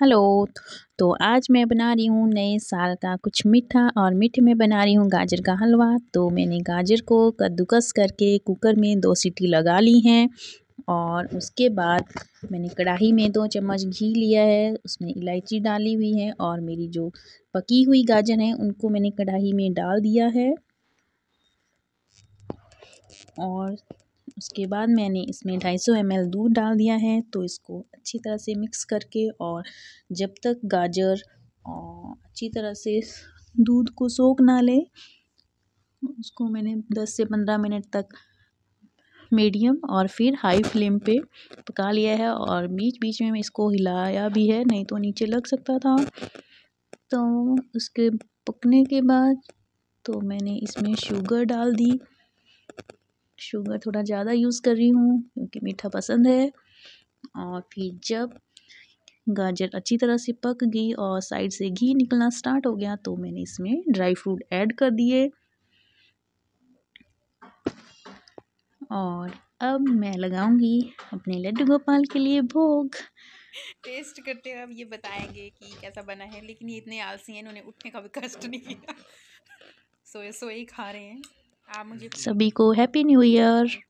hello तो आज मैं बना रही हूँ नए साल का कुछ मीठा और मीठे में बना रही हूँ गाजर का हलवा तो मैंने गाजर को कद्दूकस करके कुकर में दो सीटी लगा ली हैं और उसके बाद मैंने कढ़ाई में दो चम्मच घी लिया है उसमें इलायची डाली हुई है और मेरी जो पकी हुई गाजर हैं उनको मैंने कढ़ाई में डाल दिया है और उसके बाद मैंने इसमें ढाई सौ एम एल दूध डाल दिया है तो इसको अच्छी तरह से मिक्स करके और जब तक गाजर और अच्छी तरह से दूध को सोख ना ले उसको मैंने 10 से 15 मिनट तक मीडियम और फिर हाई फ्लेम पे पका लिया है और बीच बीच में मैं इसको हिलाया भी है नहीं तो नीचे लग सकता था तो उसके पकने के बाद तो मैंने इसमें शुगर डाल दी शुगर थोड़ा ज़्यादा यूज़ कर रही हूँ क्योंकि मीठा पसंद है और फिर जब गाजर अच्छी तरह से पक गई और साइड से घी निकलना स्टार्ट हो गया तो मैंने इसमें ड्राई फ्रूट ऐड कर दिए और अब मैं लगाऊंगी अपने लड्डू गोपाल के लिए भोग टेस्ट करते हुए अब ये बताएंगे कि कैसा बना है लेकिन ये इतने आलसी हैं उन्होंने उठने का भी कष्ट नहीं किया सोए सोए ही खा रहे हैं सभी को हैप्पी न्यू ईयर